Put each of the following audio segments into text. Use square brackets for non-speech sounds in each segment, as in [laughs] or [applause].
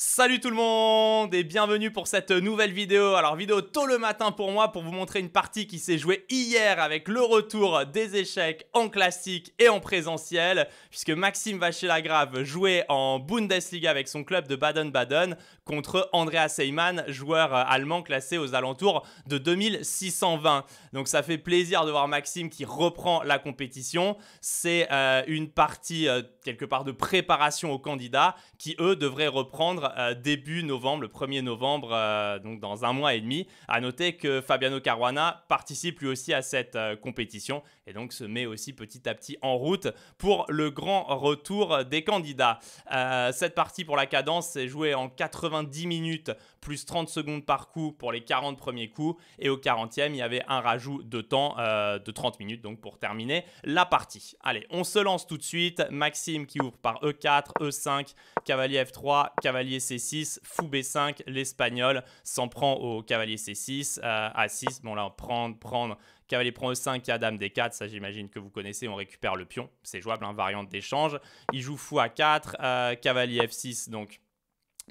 Salut tout le monde et bienvenue pour cette nouvelle vidéo. Alors vidéo tôt le matin pour moi pour vous montrer une partie qui s'est jouée hier avec le retour des échecs en classique et en présentiel puisque Maxime Vacher-Lagrave jouait en Bundesliga avec son club de Baden-Baden contre Andreas Seymann, joueur allemand classé aux alentours de 2620. Donc ça fait plaisir de voir Maxime qui reprend la compétition. C'est euh, une partie euh, quelque part de préparation aux candidats qui eux devraient reprendre euh, début novembre, le 1er novembre, euh, donc dans un mois et demi. À noter que Fabiano Caruana participe lui aussi à cette euh, compétition et donc se met aussi petit à petit en route pour le grand retour des candidats. Euh, cette partie pour la cadence est jouée en 90 minutes plus 30 secondes par coup pour les 40 premiers coups et au 40e il y avait un rajout de temps euh, de 30 minutes donc pour terminer la partie. Allez, on se lance tout de suite. Maxime qui ouvre par E4, E5, cavalier F3, cavalier C6, fou B5, l'espagnol s'en prend au cavalier C6, euh, A6, bon là prendre, prendre Cavalier prend E5 et Adam D4, ça j'imagine que vous connaissez, on récupère le pion, c'est jouable, hein, variante d'échange. Il joue fou à 4, euh, cavalier F6, donc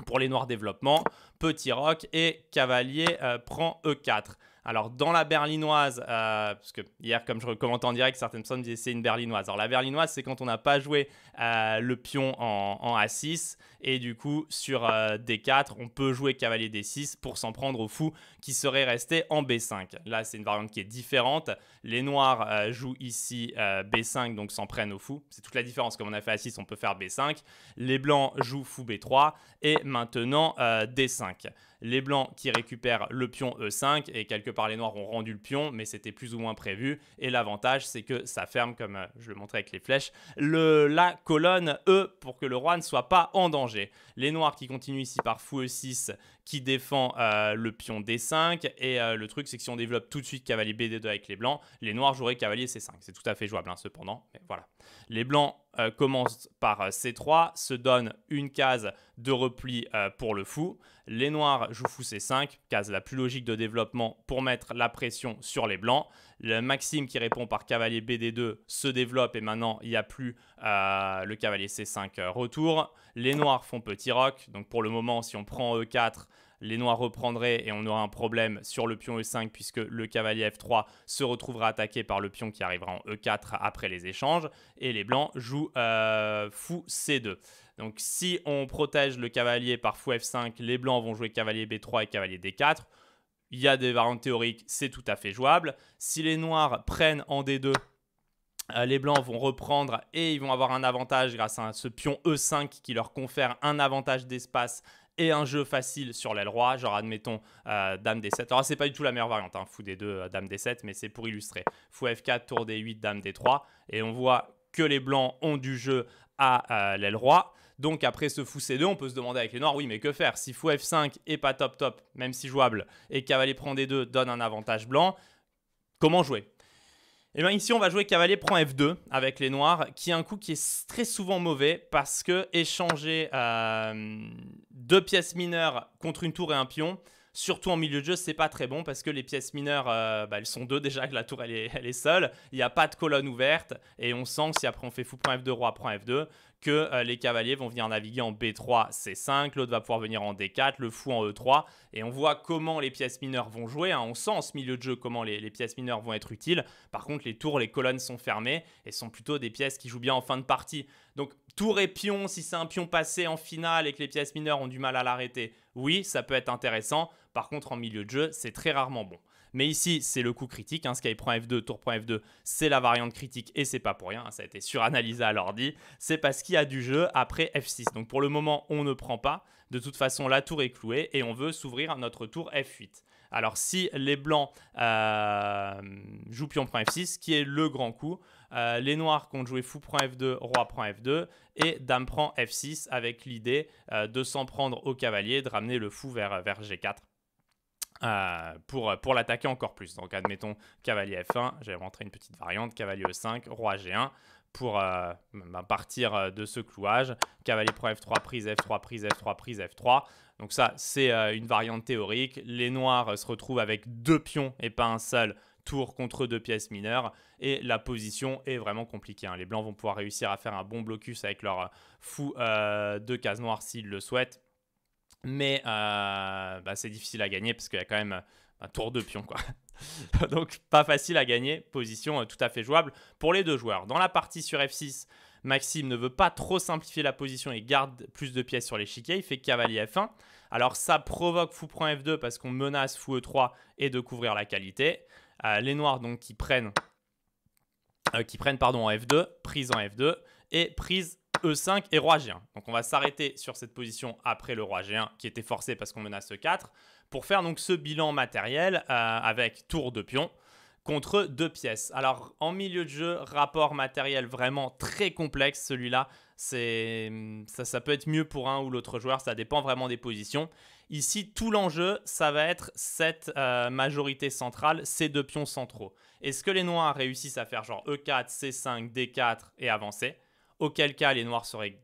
pour les noirs développement, petit roc et cavalier euh, prend E4. Alors, dans la berlinoise, euh, parce que hier, comme je commentais en direct, certaines personnes disaient c'est une berlinoise. Alors, la berlinoise, c'est quand on n'a pas joué euh, le pion en, A6. Et du coup, sur euh, D4, on peut jouer cavalier D6 pour s'en prendre au fou qui serait resté en B5. Là, c'est une variante qui est différente. Les noirs jouent ici B5, donc s'en prennent au fou. C'est toute la différence. Comme on a fait A6, on peut faire B5. Les blancs jouent fou B3 et maintenant D5. Les blancs qui récupèrent le pion E5 et quelque par les Noirs ont rendu le pion, mais c'était plus ou moins prévu. Et l'avantage, c'est que ça ferme, comme euh, je le montrais avec les flèches, le, la colonne E pour que le roi ne soit pas en danger. Les Noirs qui continuent ici par fou E6 qui défend euh, le pion D5. Et euh, le truc, c'est que si on développe tout de suite cavalier BD2 avec les blancs, les noirs joueraient cavalier C5. C'est tout à fait jouable, hein, cependant. Mais voilà. Les blancs euh, commencent par C3, se donnent une case de repli pour le fou. Les noirs jouent fou C5, case la plus logique de développement pour mettre la pression sur les blancs. Le Maxime qui répond par cavalier BD2 se développe et maintenant il n'y a plus euh, le cavalier C5 euh, retour. Les noirs font petit rock. donc pour le moment si on prend E4, les noirs reprendraient et on aura un problème sur le pion E5 puisque le cavalier F3 se retrouvera attaqué par le pion qui arrivera en E4 après les échanges et les blancs jouent euh, fou C2. Donc si on protège le cavalier par fou F5, les blancs vont jouer cavalier B3 et cavalier D4 il y a des variantes théoriques, c'est tout à fait jouable. Si les noirs prennent en D2, euh, les blancs vont reprendre et ils vont avoir un avantage grâce à ce pion E5 qui leur confère un avantage d'espace et un jeu facile sur l'aile roi, genre admettons euh, dame d7. Alors c'est pas du tout la meilleure variante, hein. fou d2, euh, dame d7, mais c'est pour illustrer. Fou f4, tour d8, dame d3, et on voit que les blancs ont du jeu à l'aile roi. Donc après ce fou C2, on peut se demander avec les noirs, oui, mais que faire Si fou F5 et pas top top, même si jouable, et cavalier prend D2 donne un avantage blanc, comment jouer et eh bien ici on va jouer cavalier prend F2 avec les noirs, qui est un coup qui est très souvent mauvais parce que échanger euh, deux pièces mineures contre une tour et un pion, Surtout en milieu de jeu, c'est pas très bon parce que les pièces mineures, euh, bah, elles sont deux [laughs] déjà que la tour elle est, elle est seule. Il n'y a pas de colonne ouverte et on sent si après on fait fou F2, roi F2, que euh, les cavaliers vont venir naviguer en B3, C5, l'autre va pouvoir venir en D4, le fou en E3, et on voit comment les pièces mineures vont jouer, hein. on sent en ce milieu de jeu comment les, les, pièces mineures vont être utiles, par contre les tours, les colonnes sont fermées, et sont plutôt des pièces qui jouent bien en fin de partie. Donc tour et pion, si c'est un pion passé en finale et que les pièces mineures ont du mal à l'arrêter, oui, ça peut être intéressant, par contre, en milieu de jeu, c'est très rarement bon. Mais ici, c'est le coup critique. Hein. prend f 2 tour f 2 c'est la variante critique et c'est pas pour rien. Hein. ça a été suranalysé à l'ordi. C'est parce qu'il y a du jeu après f6. Donc pour le moment, on ne prend pas. De toute façon, la tour est clouée et on veut s'ouvrir notre tour f8. Alors si les blancs euh, jouent pion prend f6, qui est le grand coup, euh, les noirs comptent jouer fou prend f2, roi prend f2 et dame prend f6 avec l'idée euh, de s'en prendre au cavalier, de ramener le fou vers g4 euh, pour, euh, pour l'attaquer encore plus. Donc, admettons cavalier F1, j'ai rentré une petite variante, cavalier E5, roi G1, pour euh, partir de ce clouage. Cavalier prend F3, prise F3, prise F3, prise F3. Donc ça, c'est une variante théorique. Les noirs se retrouvent avec deux pions et pas un seul tour contre deux pièces mineures et la position est vraiment compliquée. Hein. Les blancs vont pouvoir réussir à faire un bon blocus avec leur fou de cases noires s'ils le souhaitent mais euh, bah, c'est difficile à gagner parce qu'il y a quand même euh, un tour de pion. Quoi. [laughs] Donc pas facile à gagner, position euh, tout à fait jouable pour les deux joueurs. Dans la partie sur F6, Maxime ne veut pas trop simplifier la position et garde plus de pièces sur l'échiquier. Il fait cavalier F1. Alors ça provoque fou prend F2 parce qu'on menace fou E3 et de couvrir la qualité. les noirs donc qui prennent, qui prennent pardon, en F2, prise en F2 et prise E5 e et Roi G1. Donc on va s'arrêter sur cette position après le Roi G1 qui était forcé parce qu'on menace E4 pour faire donc ce bilan matériel euh, avec tour de pion contre deux pièces. Alors en milieu de jeu, rapport matériel vraiment très complexe celui-là. C'est hmm, ça, peut être mieux pour un ou l'autre joueur, ça dépend vraiment des positions. Ici, tout l'enjeu, ça va être cette euh, majorité centrale, ces deux pions centraux. Est-ce que les noirs réussissent à faire genre E4, C5, D4 et avancer auquel cas les noirs seraient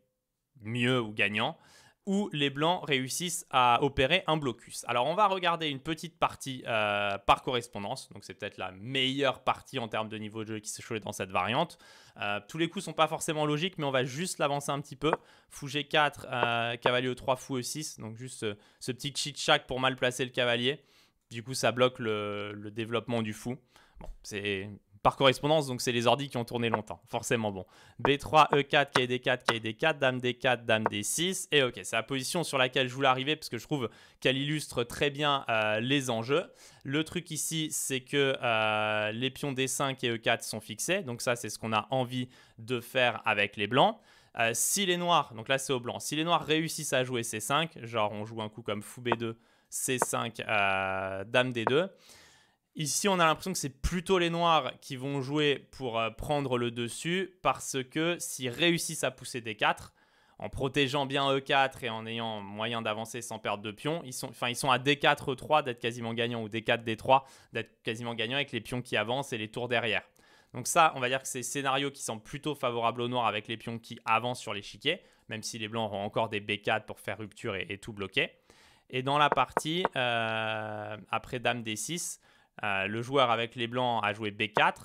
mieux ou gagnants, ou les blancs réussissent à opérer un blocus. Alors on va regarder une petite partie euh, par correspondance, donc c'est peut-être la meilleure partie en termes de niveau de jeu qui se joue dans cette variante. Euh, tous les coups sont pas forcément logiques, mais on va juste l'avancer un petit peu. Fou G4, euh, cavalier E3, fou E6, donc juste ce, petit cheat chat pour mal placer le cavalier. Du coup ça bloque le, le développement du fou. Bon, c'est par correspondance, donc c'est les ordis qui ont tourné longtemps. Forcément, bon. B3, E4, kd 4 kd 4 Dame D4, Dame D6. Et ok, c'est la position sur laquelle je voulais arriver parce que je trouve qu'elle illustre très bien euh, les enjeux. Le truc ici, c'est que euh, les pions D5 et E4 sont fixés. Donc ça, c'est ce qu'on a envie de faire avec les blancs. Euh, si les noirs, donc là c'est au blanc, si les noirs réussissent à jouer C5, genre on joue un coup comme fou B2, C5, dame D2, Ici, on a l'impression que c'est plutôt les Noirs qui vont jouer pour euh, prendre le dessus parce que s'ils réussissent à pousser d 4, en protégeant bien E4 et en ayant moyen d'avancer sans perdre de pions, ils sont, ils sont à D4, E3 d'être quasiment gagnants ou D4, D3 d'être quasiment gagnants avec les pions qui avancent et les tours derrière. Donc ça, on va dire que c'est scénario qui semble plutôt favorable aux noirs avec les pions qui avancent sur l'échiquier, même si les blancs auront encore des B4 pour faire rupture et, tout bloquer. Et dans la partie, euh, après dame D6, euh, le joueur avec les blancs a joué B4.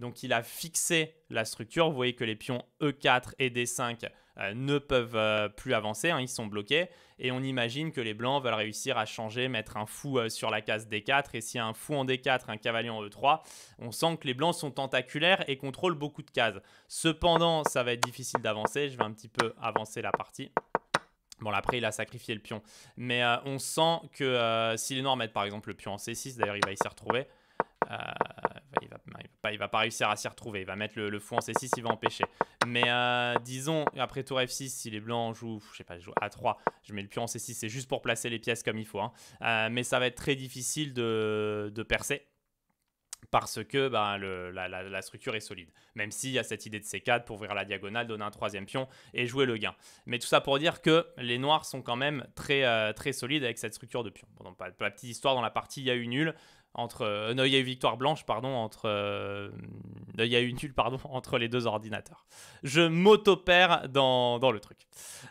Donc il a fixé la structure. Vous voyez que les pions E4 et D5 euh, ne peuvent euh, plus avancer, hein, ils sont bloqués. Et on imagine que les blancs veulent réussir à changer, mettre un fou sur la case D4. Et s'il y a un fou en D4, un cavalier en E3, on sent que les blancs sont tentaculaires et contrôlent beaucoup de cases. Cependant, ça va être difficile d'avancer. Je vais un petit peu avancer la partie. Bon, là, après, il a sacrifié le pion. Mais euh, on sent que euh, si les Noirs mettent par exemple le pion en C6, d'ailleurs, il va y s'y retrouver. Euh, il, va, va pas, réussir à s'y retrouver. Il va mettre le, fou en C6, il va empêcher. Mais disons, après tour F6, si les blancs jouent, je sais pas, joue A3, je mets le pion en C6, c'est juste pour placer les pièces comme il faut. Hein. mais ça va être très difficile de percer parce que ben, la, structure est solide. Même s'il y a cette idée de C4 pour ouvrir la diagonale, donner un troisième pion et jouer le gain. Mais tout ça pour dire que les noirs sont quand même très, euh, très solides avec cette structure de pion. Bon, la petite histoire, dans la partie, il y a eu nul entre non, il y a eu victoire blanche pardon entre il y a eu une pardon [laughs] entre les deux ordinateurs. Je mauto dans, dans, le truc.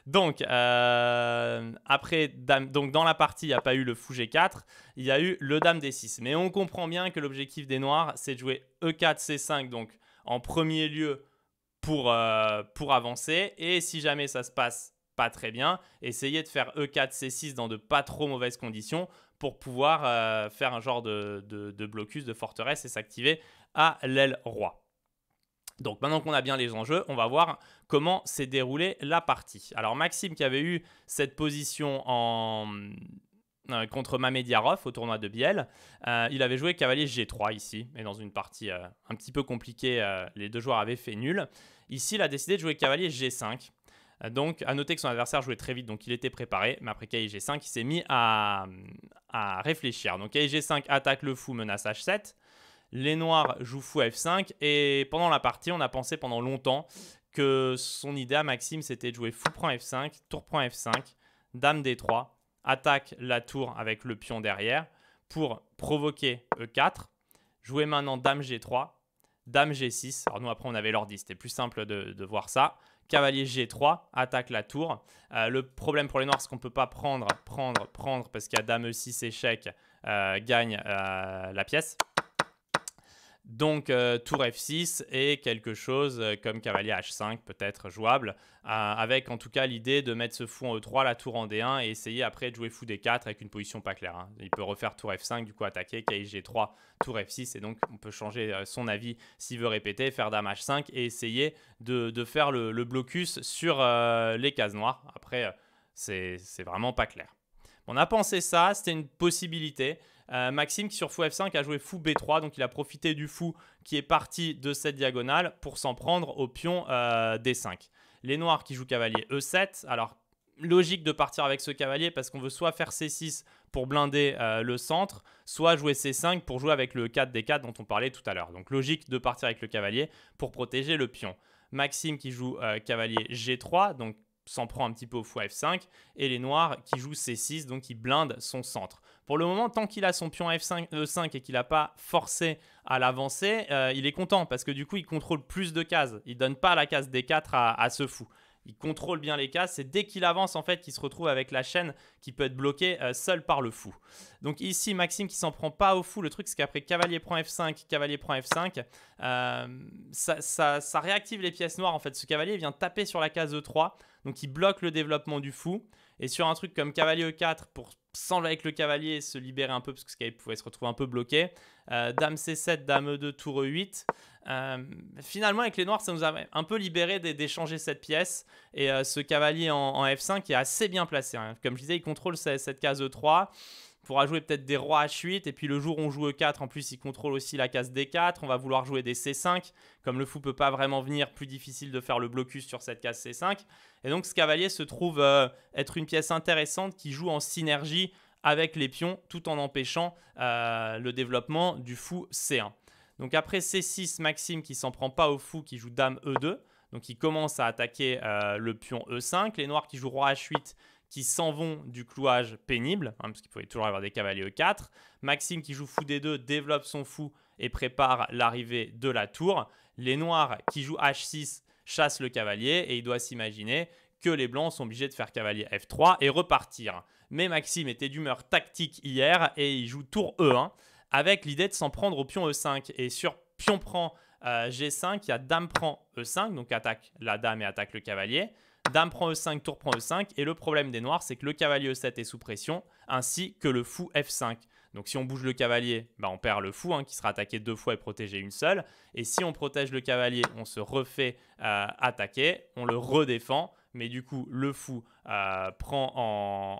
Donc euh, après donc dans la partie il n'y a pas eu le fou G4, il y a eu le dame D6. Mais on comprend bien que l'objectif des noirs c'est de jouer E4 C5 donc en premier lieu pour euh, pour avancer et si jamais ça se passe pas très bien, essayez de faire E4 C6 dans de pas trop mauvaises conditions pour pouvoir euh, faire un genre de, blocus, de forteresse et s'activer à l'aile roi. Donc maintenant qu'on a bien les enjeux, on va voir comment s'est déroulée la partie. Alors Maxime qui avait eu cette position en... Euh, contre Mamediarov au tournoi de Biel, euh, il avait joué cavalier G3 ici, et dans une partie un petit peu compliquée, les deux joueurs avaient fait nul. Ici, il a décidé de jouer cavalier G5. Euh, donc, à noter que son adversaire jouait très vite, donc il était préparé. Mais après KIG 5, il s'est mis à, réfléchir. Donc, KIG 5 attaque le fou, menace H7. Les noirs jouent fou à F5. Et pendant la partie, on a pensé pendant longtemps que son idée à Maxime, c'était de jouer fou prend F5, tour prend F5, dame D3, attaque la tour avec le pion derrière pour provoquer E4. Jouer maintenant dame G3, dame G6. Alors, nous, après, on avait l'ordi. C'était plus simple de voir ça. Cavalier G3, attaque la tour. Euh, le problème pour les noirs, c'est qu'on ne peut pas prendre, prendre, prendre, parce qu'il y a Dame 6 échec, euh, gagne euh, la pièce. Donc euh, tour f6 et quelque chose euh, comme cavalier h5 peut-être jouable, euh, avec en tout cas l'idée de mettre ce fou en e3, la tour en d1 et essayer après de jouer fou d4 avec une position pas claire. Hein. Il peut refaire tour f5, du coup attaquer, g 3 tour f6 et donc on peut changer son avis s'il veut répéter, faire dame h5 et essayer de, faire le, le, blocus sur les cases noires. Après c'est vraiment pas clair. On a pensé ça, c'était une possibilité. Euh, Maxime qui sur fou F5 a joué fou B3, donc il a profité du fou qui est parti de cette diagonale pour s'en prendre au pion euh, D5. Les noirs qui jouent cavalier E7, alors logique de partir avec ce cavalier parce qu'on veut soit faire C6 pour blinder euh, le centre, soit jouer C5 pour jouer avec le 4 D4 dont on parlait tout à l'heure. Donc logique de partir avec le cavalier pour protéger le pion. Maxime qui joue cavalier G3, donc s'en prend un petit peu au fou F5, et les noirs qui jouent C6, donc qui blindent son centre. Pour le moment, tant qu'il a son pion F5, E5 et qu'il n'a pas forcé à l'avancer, euh, il est content parce que du coup, il contrôle plus de cases. Il donne pas la case D4 à ce fou il contrôle bien les cases. C'est dès qu'il avance en fait qu'il se retrouve avec la chaîne qui peut être bloquée seule seul par le fou. Donc ici Maxime qui s'en prend pas au fou. Le truc c'est qu'après cavalier prend f5, cavalier prend euh, f5, ça, ça réactive les pièces noires en fait. Ce cavalier vient taper sur la case e3, donc il bloque le développement du fou. Et sur un truc comme cavalier E4, pour s'enlever avec le cavalier et se libérer un peu, parce que ce pouvait se retrouver un peu bloqué, euh, dame C7, dame E2, tour E8. Euh, finalement, avec les noirs, ça nous a un peu libéré d'échanger cette pièce. Et euh, ce cavalier en, F5 est assez bien placé. Hein. Comme je disais, il contrôle cette case E3. On pourra jouer peut-être des rois H8, et puis le jour où on joue E4, en plus il contrôle aussi la case D4, on va vouloir jouer des C5, comme le fou peut pas vraiment venir, plus difficile de faire le blocus sur cette case C5. Et donc ce cavalier se trouve euh, être une pièce intéressante qui joue en synergie avec les pions, tout en empêchant euh, le développement du fou C1. Donc après C6, Maxime qui s'en prend pas au fou, qui joue Dame E2, donc il commence à attaquer euh, le pion E5, les noirs qui jouent Roi H8, qui s'en vont du clouage pénible, hein, parce qu'il pouvait toujours avoir des cavaliers E4. Maxime qui joue fou D2 développe son fou et prépare l'arrivée de la tour. Les noirs qui jouent H6 chassent le cavalier et il doit s'imaginer que les blancs sont obligés de faire cavalier F3 et repartir. Mais Maxime était d'humeur tactique hier et il joue tour E1 avec l'idée de s'en prendre au pion E5. Et sur pion prend euh, G5, il y a dame prend E5, donc attaque la dame et attaque le cavalier. Dame prend E5, tour prend E5. Et le problème des noirs, c'est que le cavalier E7 est sous pression, ainsi que le fou F5. Donc si on bouge le cavalier, bah, on perd le fou, hein, qui sera attaqué deux fois et protégé une seule. Et si on protège le cavalier, on se refait euh, attaquer, on le redéfend mais du coup le fou euh, prend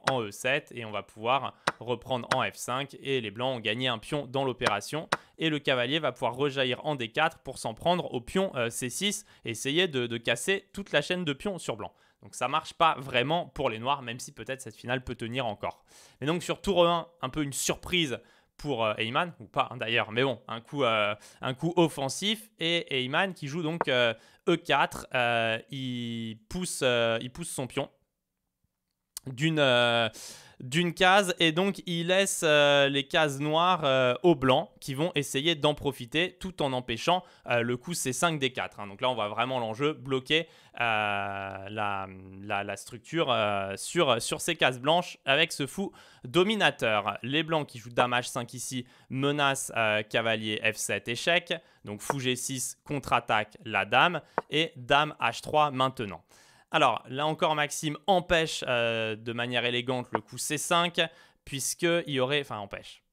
en, E7 e et on va pouvoir reprendre en F5 et les blancs ont gagné un pion dans l'opération et le cavalier va pouvoir rejaillir en D4 pour s'en prendre au pion euh, C6 et essayer de, casser toute la chaîne de pions sur blanc. Donc ça marche pas vraiment pour les noirs, même si peut-être cette finale peut tenir encore. Mais donc sur tour 1, un peu une surprise pour euh, ou pas hein, d'ailleurs, mais bon, un coup, euh, un coup offensif. Et Heyman qui joue donc E4, euh, e il, pousse, il pousse son pion. Euh, d'une case et donc il laisse euh, les cases noires euh, aux blancs qui vont essayer d'en profiter tout en empêchant le coup C5 D4. Hein. Donc là on voit vraiment l'enjeu bloquer la, structure sur, sur ces cases blanches avec ce fou dominateur. Les blancs qui jouent Dame H5 ici menacent cavalier F7 échec. Donc fou G6 contre-attaque la dame et Dame H3 maintenant. Alors là encore, Maxime empêche euh, de manière élégante le coup C5, puisqu'il y aurait, enfin empêche,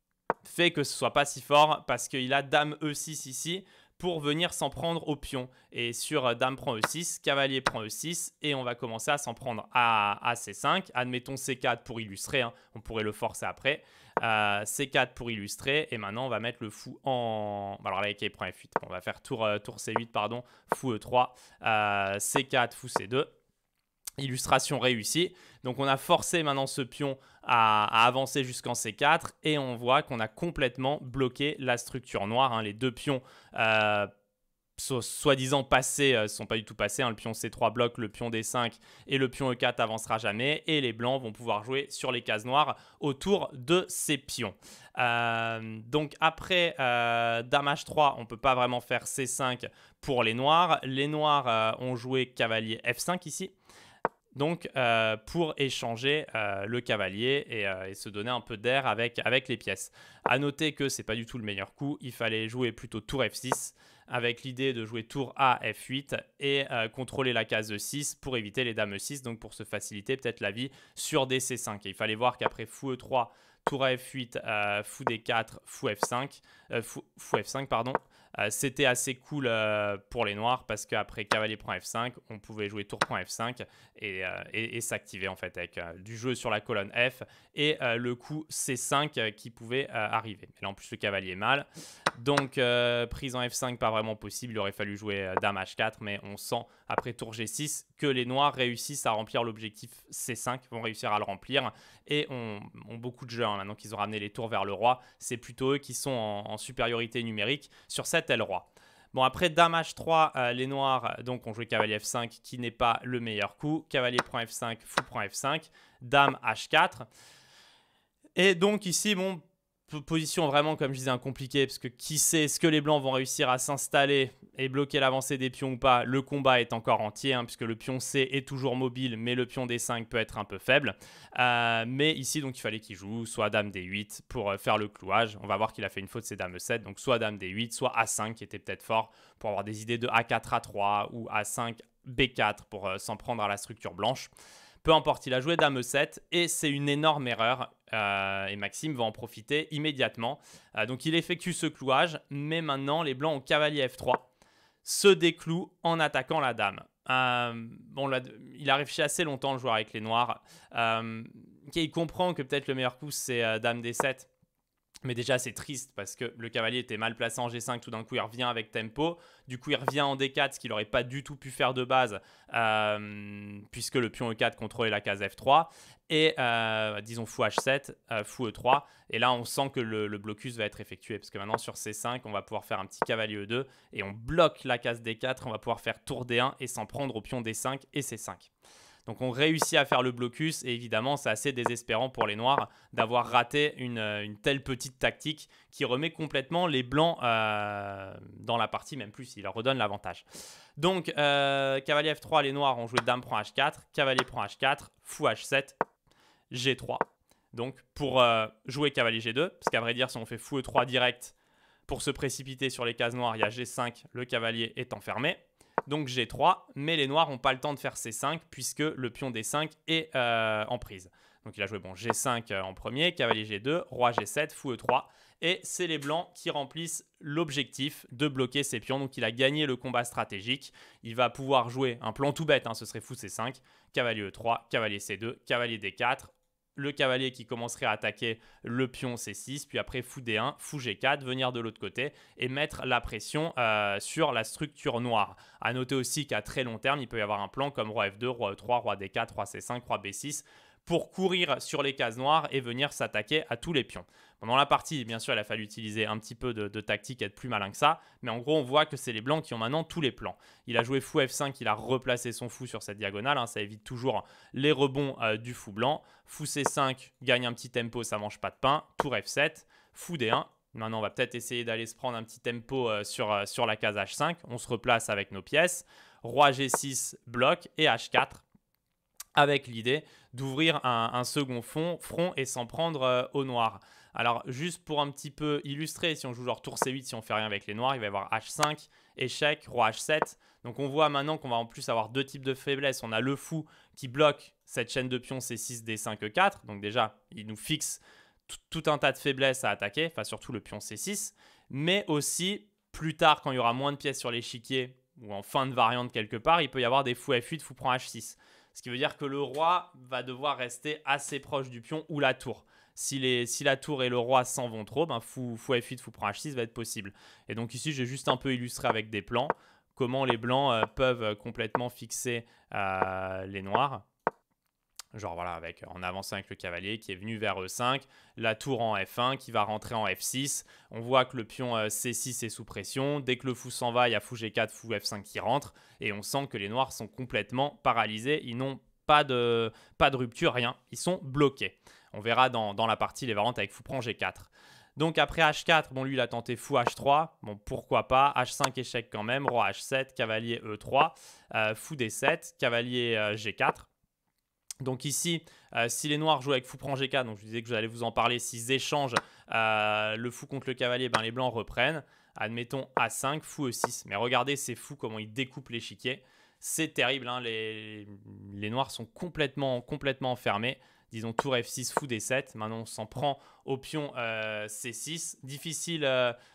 fait que ce soit pas si fort, parce qu'il a Dame E6 ici pour venir s'en prendre au pion. Et sur euh, Dame prend E6, Cavalier prend E6, et on va commencer à s'en prendre à, C5. Admettons C4 pour illustrer, hein. on pourrait le forcer après. Euh, C4 pour illustrer, et maintenant on va mettre le fou en... Alors là, il prend F8, on va faire tour, tour C8, pardon, fou E3, C4, fou C2, Illustration réussie. Donc on a forcé maintenant ce pion à, avancer jusqu'en C4 et on voit qu'on a complètement bloqué la structure noire. Hein. Les deux pions euh, soi-disant passés ne euh, sont pas du tout passés. Hein. Le pion C3 bloque le pion D5 et le pion E4 avancera jamais. Et les blancs vont pouvoir jouer sur les cases noires autour de ces pions. Euh, donc après damage Dame 3 on ne peut pas vraiment faire C5 pour les noirs. Les noirs ont joué cavalier F5 ici donc euh, pour échanger euh, le cavalier euh, et, se donner un peu d'air avec, avec les pièces. À noter que c'est pas du tout le meilleur coup, il fallait jouer plutôt tour F6 avec l'idée de jouer tour A F8 et contrôler la case de 6 pour éviter les dames 6 donc pour se faciliter peut-être la vie sur dc 5 Et il fallait voir qu'après fou E3, tour F8, fou D4, fou F5, fou F5 pardon, euh, c'était assez cool euh, pour les noirs parce qu'après f 5 on pouvait jouer tour.f5 euh, et, et, s'activer en fait avec du jeu sur la colonne F et le coup C5 qui pouvait arriver. là en plus le cavalier est mal. Donc prise en F5 pas vraiment possible, il aurait fallu jouer dame H4 mais on sent après tour G6 que les noirs réussissent à remplir l'objectif C5, vont réussir à le remplir et ont, beaucoup de jeux donc hein, ils qu'ils ont ramené les tours vers le roi. C'est plutôt eux qui sont en, supériorité numérique sur cette aile roi. Bon, après Dame H3, euh, les Noirs donc ont joué cavalier F5, qui n'est pas le meilleur coup. Cavalier prend F5, fou prend F5, Dame H4. Et donc ici, bon, position vraiment, comme je disais, un compliqué, parce que qui sait, est-ce que les Blancs vont réussir à s'installer et bloquer l'avancée des pions ou pas Le combat est encore entier, hein, puisque le pion C est toujours mobile, mais le pion D5 peut être un peu faible. Euh, mais ici, donc, il fallait qu'il joue soit Dame D8 pour euh, faire le clouage. On va voir qu'il a fait une faute, c'est Dame 7 donc soit Dame D8, soit A5, qui était peut-être fort, pour avoir des idées de A4, A3 ou A5, B4, pour euh, s'en prendre à la structure blanche. Peu importe, il a joué Dame 7 et c'est une énorme erreur, euh, et Maxime va en profiter immédiatement. Euh, donc il effectue ce clouage, mais maintenant les Blancs ont cavalier F3, se déclouent en attaquant la dame. Euh, bon, il a réfléchi assez longtemps le joueur avec les noirs. il comprend que peut-être le meilleur coup c'est Dame D7. Mais déjà, c'est triste parce que le cavalier était mal placé en G5, tout d'un coup, il revient avec tempo. Du coup, il revient en D4, ce qu'il n'aurait pas du tout pu faire de base, euh, puisque le pion E4 contrôlait la case F3. Et euh, disons fou H7, euh, fou E3. Et là, on sent que le, le, blocus va être effectué, parce que maintenant, sur C5, on va pouvoir faire un petit cavalier E2, et on bloque la case D4, on va pouvoir faire tour D1 et s'en prendre au pion D5 et C5. Donc on réussit à faire le blocus et évidemment c'est assez désespérant pour les Noirs d'avoir raté une, euh, telle petite tactique qui remet complètement les Blancs euh, dans la partie, même plus, il leur redonne l'avantage. Donc euh, cavalier F3, les Noirs ont joué Dame prend H4, cavalier prend H4, fou H7, G3. Donc pour jouer cavalier G2, parce qu'à vrai dire si on fait fou E3 direct pour se précipiter sur les cases noires, il y a G5, le cavalier est enfermé donc G3, mais les noirs n'ont pas le temps de faire C5 puisque le pion D5 est euh, en prise. Donc il a joué bon G5 euh, en premier, cavalier G2, roi G7, fou E3 et c'est les blancs qui remplissent l'objectif de bloquer ces pions. Donc il a gagné le combat stratégique. Il va pouvoir jouer un plan tout bête, hein, ce serait fou C5, cavalier E3, cavalier C2, cavalier D4, le cavalier qui commencerait à attaquer le pion C6, puis après fou D1, fou G4, venir de l'autre côté et mettre la pression euh, sur la structure noire. A noter aussi qu'à très long terme, il peut y avoir un plan comme roi F2, roi E3, roi D4, roi C5, roi B6 pour courir sur les cases noires et venir s'attaquer à tous les pions. Pendant la partie, bien sûr, il a fallu utiliser un petit peu de, tactique tactique, être plus malin que ça, mais en gros, on voit que c'est les blancs qui ont maintenant tous les plans. Il a joué fou F5, il a replacé son fou sur cette diagonale, hein, ça évite toujours les rebonds euh, du fou blanc. Fou C5, gagne un petit tempo, ça mange pas de pain. Tour F7, fou D1, Maintenant, on va peut-être essayer d'aller se prendre un petit tempo euh, sur, euh, sur, la case H5. On se replace avec nos pièces. Roi G6, bloc et H4 avec l'idée d'ouvrir un, second fond, front et s'en prendre euh, au noir. Alors juste pour un petit peu illustrer, si on joue genre tour C8, si on fait rien avec les noirs, il va y avoir H5, échec, roi H7. Donc on voit maintenant qu'on va en plus avoir deux types de faiblesses. On a le fou qui bloque cette chaîne de pions C6, D5, E4. Donc déjà, il nous fixe tout un tas de faiblesses à attaquer, enfin surtout le pion C6. Mais aussi, plus tard, quand il y aura moins de pièces sur l'échiquier, ou en fin de variante quelque part, il peut y avoir des fous F8, fou prend H6. Ce qui veut dire que le roi va devoir rester assez proche du pion ou la tour. Si, si la tour et le roi s'en vont trop, ben fou, fou F8, fou prend H6 va être possible. Et donc ici, j'ai juste un peu illustré avec des plans comment les blancs euh, peuvent euh, complètement fixer euh, les noirs. Genre voilà, avec euh, en avançant avec le cavalier qui est venu vers E5, euh, la tour en F1 qui va rentrer en F6. On voit que le pion euh, C6 est sous pression. Dès que le fou s'en va, il y a fou G4, fou F5 qui rentre. Et on sent que les noirs sont complètement paralysés. Ils n'ont pas de, pas de rupture, rien. Ils sont bloqués. On verra dans, dans la partie les variantes avec fou prend G4. Donc après H4, bon lui il a tenté fou H3, bon pourquoi pas, H5 échec quand même, roi H7, cavalier E3, fou D7, cavalier G4. Donc ici, euh, si les noirs jouent avec fou prend GK, donc je disais que j'allais vous en parler, s'ils échangent euh, le fou contre le cavalier, ben, les blancs reprennent. Admettons A5, fou E6. Mais regardez ces fous comment ils découpent l'échiquier. C'est terrible, hein, les... noirs sont complètement, complètement enfermés. Disons tour F6, fou D7. Maintenant on s'en prend au pion euh, C6. Difficile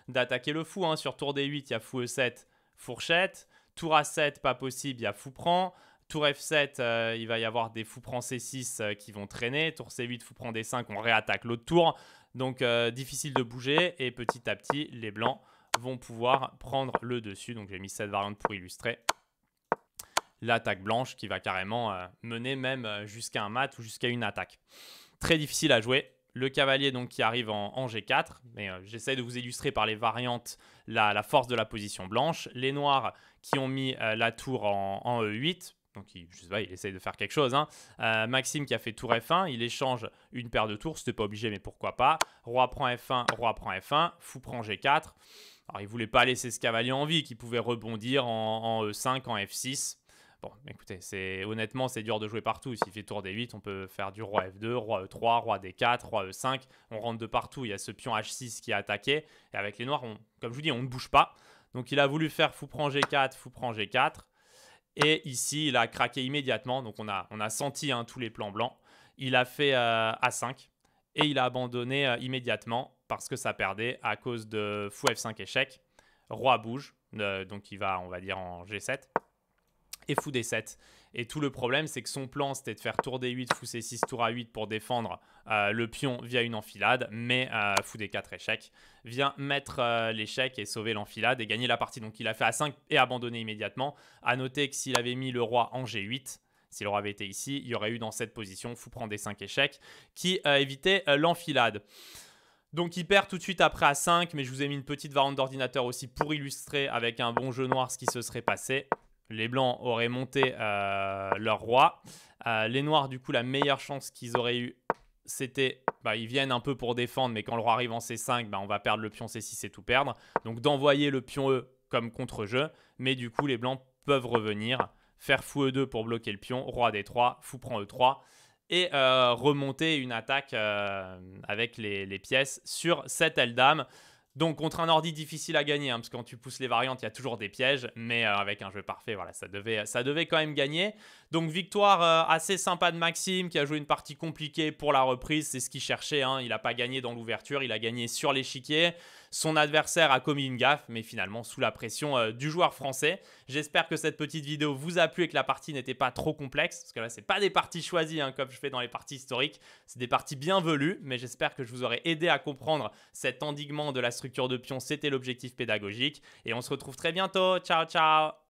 d'attaquer le fou. Hein. Sur tour D8, il y a fou E7, fourchette. Tour A7, pas possible, il y a fou prend. Tour F7, euh, il va y avoir des fous prend C6 euh, qui vont traîner. Tour C8, fou prend D5, on réattaque l'autre tour. Donc euh, difficile de bouger et petit à petit, les blancs vont pouvoir prendre le dessus. Donc j'ai mis cette variante pour illustrer l'attaque blanche qui va carrément mener même jusqu'à un mat ou jusqu'à une attaque. Très difficile à jouer. Le cavalier donc qui arrive en, G4, mais j'essaie de vous illustrer par les variantes la, force de la position blanche. Les noirs qui ont mis la tour en, en E8, donc, il, essaye de faire quelque chose. Hein. Euh, Maxime qui a fait tour F1, il échange une paire de tours. C'était pas obligé, mais pourquoi pas. Roi prend F1, roi prend F1, fou prend G4. Alors, il voulait pas laisser ce cavalier en vie, qui pouvait rebondir en, E5, en e F6. Bon, écoutez, honnêtement, c'est dur de jouer partout. S'il fait tour D8, on peut faire du roi F2, roi E3, roi D4, roi E5. On rentre de partout. Il y a ce pion H6 qui est attaqué. Et avec les noirs, on, comme je vous dis, on ne bouge pas. Donc il a voulu faire fou prend G4, fou prend G4. Et ici, il a craqué immédiatement. Donc, on a, on a senti hein, tous les plans blancs. Il a fait euh, A5 et il a abandonné euh, immédiatement parce que ça perdait à cause de fou F5 échec. Roi bouge, euh, donc il va, on va dire, en G7. Et fou D7. Et tout le problème, c'est que son plan, c'était de faire tour D8, fou C6, tour A8 pour défendre euh, le pion via une enfilade, mais fou D4 échec vient mettre euh, l'échec et sauver l'enfilade et gagner la partie. Donc il a fait à 5 et abandonné immédiatement. À noter que s'il avait mis le roi en G8, s'il avait été ici, il y aurait eu dans cette position fou prend D5 échec qui euh, évitait l'enfilade. Donc il perd tout de suite après à 5, mais je vous ai mis une petite variante d'ordinateur aussi pour illustrer avec un bon jeu noir ce qui se serait passé les Blancs auraient monté euh, leur roi. Euh, les Noirs, du coup, la meilleure chance qu'ils auraient eue, c'était. Bah, ils viennent un peu pour défendre, mais quand le roi arrive en C5, bah, on va perdre le pion C6 et tout perdre. Donc d'envoyer le pion E comme contre-jeu. Mais du coup, les Blancs peuvent revenir, faire fou E2 pour bloquer le pion, roi D3, fou prend E3. Et euh, remonter une attaque avec les, pièces sur cette aile dame. Donc contre un ordi difficile à gagner, hein, parce que quand tu pousses les variantes, il y a toujours des pièges, mais euh, avec un jeu parfait, voilà, ça devait, ça devait quand même gagner. Donc victoire euh, assez sympa de Maxime, qui a joué une partie compliquée pour la reprise, c'est ce qu'il cherchait, hein. il n'a pas gagné dans l'ouverture, il a gagné sur l'échiquier. Son adversaire a commis une gaffe, mais finalement sous la pression euh, du joueur français. J'espère que cette petite vidéo vous a plu et que la partie n'était pas trop complexe, parce que là, c'est pas des parties choisies, hein, comme je fais dans les parties historiques. C'est des parties bien mais j'espère que je vous aurais aidé à comprendre cet endiguement de la structure de pion. C'était l'objectif pédagogique. Et on se retrouve très bientôt. Ciao, ciao